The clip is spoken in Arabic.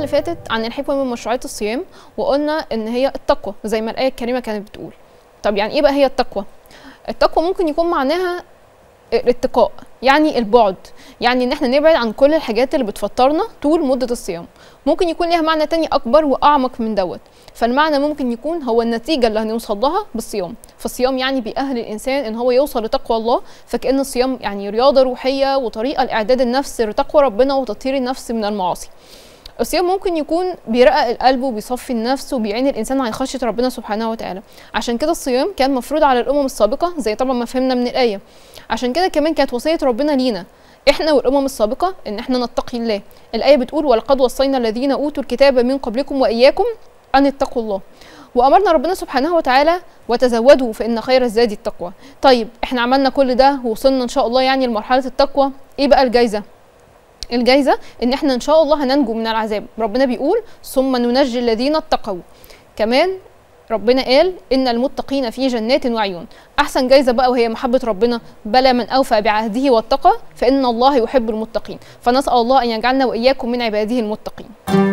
اللي فاتت عن الحكمه من مشروعات الصيام وقلنا ان هي التقوى زي ما الايه الكريمه كانت بتقول طب يعني ايه بقى هي التقوى التقوى ممكن يكون معناها الاتقاء يعني البعد يعني ان احنا نبعد عن كل الحاجات اللي بتفطرنا طول مده الصيام ممكن يكون ليها معنى تاني اكبر واعمق من دوت فالمعنى ممكن يكون هو النتيجه اللي هنوصل لها بالصيام فالصيام يعني بيأهل الانسان ان هو يوصل لتقوى الله فكأن الصيام يعني رياضه روحيه وطريقه لاعداد النفس لتقوى ربنا وتطهير النفس من المعاصي الصيام ممكن يكون بيرقق القلب وبيصفي النفس وبيعين الانسان على خشيه ربنا سبحانه وتعالى عشان كده الصيام كان مفروض على الامم السابقه زي طبعا ما فهمنا من الايه عشان كده كمان كانت وصيه ربنا لينا احنا والامم السابقه ان احنا نتقي الله الايه بتقول ولقد وصينا الذين اوتوا الكتاب من قبلكم واياكم ان اتقوا الله وامرنا ربنا سبحانه وتعالى وتزودوا فان خير الزاد التقوى طيب احنا عملنا كل ده ووصلنا ان شاء الله يعني لمرحله التقوى ايه بقى الجايزه الجايزه ان احنا ان شاء الله هننجو من العذاب ربنا بيقول ثم ننجي الذين اتقوا كمان ربنا قال ان المتقين في جنات وعيون احسن جايزه بقى وهي محبه ربنا بلا من اوفى بعهده واتقى فان الله يحب المتقين فنسال الله ان يجعلنا واياكم من عباده المتقين